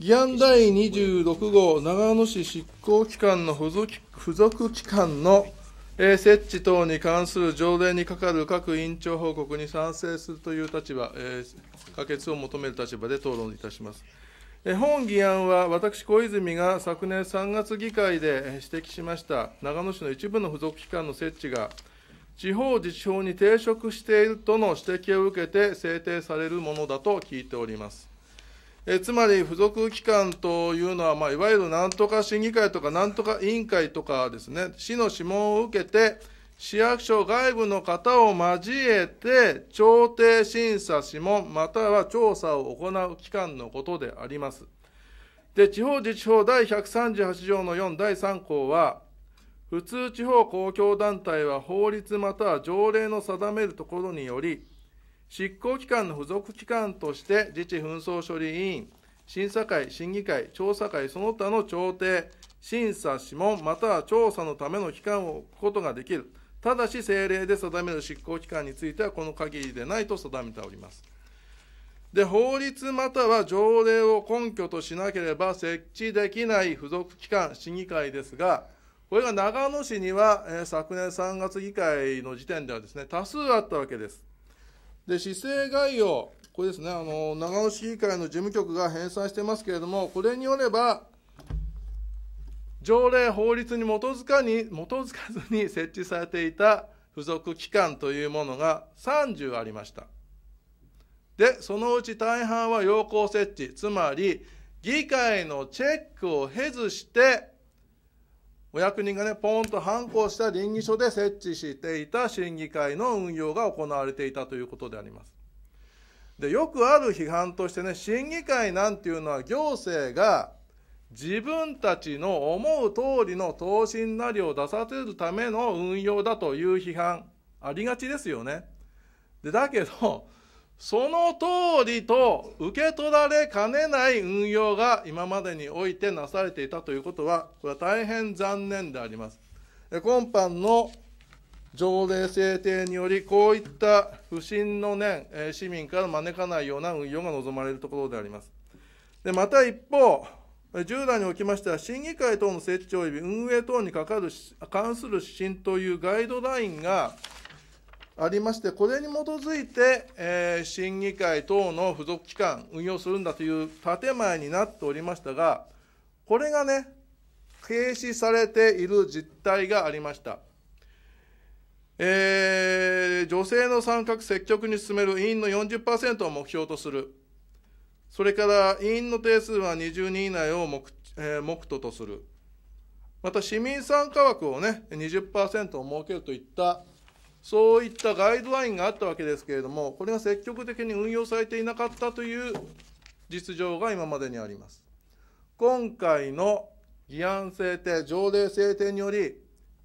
議案第26号、長野市執行機関の付属付属機関の、えー、設置等に関する条例に係る各委員長報告に賛成するという立場、えー、可決を求める立場で討論いたします。本議案は私、小泉が昨年3月議会で指摘しました長野市の一部の付属機関の設置が、地方自治法に抵触しているとの指摘を受けて制定されるものだと聞いております。えつまり付属機関というのは、まあ、いわゆるなんとか審議会とかなんとか委員会とかですね市の諮問を受けて市役所外部の方を交えて調停審査諮問または調査を行う機関のことでありますで地方自治法第138条の4第3項は普通地方公共団体は法律または条例の定めるところにより執行機関の付属機関として自治紛争処理委員審査会審議会調査会その他の調停審査諮問または調査のための機関を置くことができるただし政令で定める執行機関についてはこの限りでないと定めておりますで法律または条例を根拠としなければ設置できない付属機関審議会ですがこれが長野市には、えー、昨年3月議会の時点ではですね多数あったわけですで、市政概要、これですね、あの、長野市議会の事務局が返済してますけれども、これによれば、条例、法律に基づかに、基づかずに設置されていた付属機関というものが30ありました。で、そのうち大半は要項設置、つまり、議会のチェックを経ずして、お役人がね、ポンと反抗した臨議書で設置していた審議会の運用が行われていたということであります。で、よくある批判としてね、審議会なんていうのは行政が自分たちの思う通りの答申なりを出させるための運用だという批判ありがちですよね。でだけどその通りと受け取られかねない運用が今までにおいてなされていたということは、これは大変残念であります。今般の条例制定により、こういった不信の念、市民から招かないような運用が望まれるところであります。でまた一方、従来におきましては、審議会等の設置及び運営等にかかる関する指針というガイドラインが、ありまして、これに基づいて、えー、審議会等の付属機関、運用するんだという建前になっておりましたが、これがね、軽視されている実態がありました。えー、女性の参画積極に進める委員の40%を目標とする。それから委員の定数は20人以内を目,、えー、目途とする。また市民参加枠をね、20%を設けるといったそういったガイドラインがあったわけですけれども、これが積極的に運用されていなかったという実情が今までにあります。今回の議案制定、条例制定により、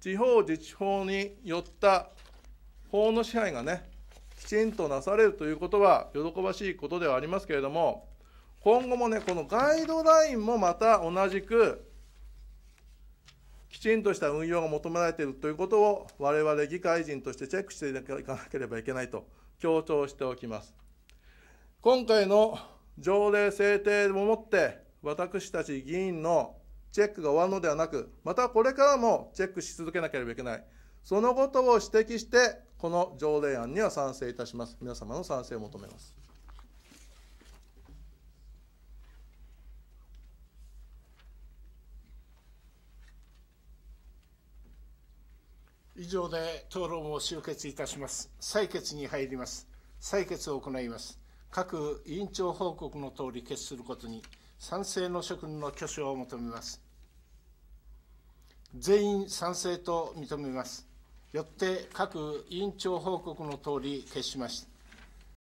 地方自治法によった法の支配がね、きちんとなされるということは、喜ばしいことではありますけれども、今後もね、このガイドラインもまた同じく、きちんとした運用が求められているということを我々議会人としてチェックしていかなければいけないと強調しておきます。今回の条例制定をもって私たち議員のチェックが終わるのではなく、またこれからもチェックし続けなければいけない。そのことを指摘して、この条例案には賛成いたします。皆様の賛成を求めます。以上で討論を終結いたします。採決に入ります。採決を行います。各委員長報告のとおり決することに、賛成の諸君の挙手を求めます。全員賛成と認めます。よって各委員長報告のとおり決しました。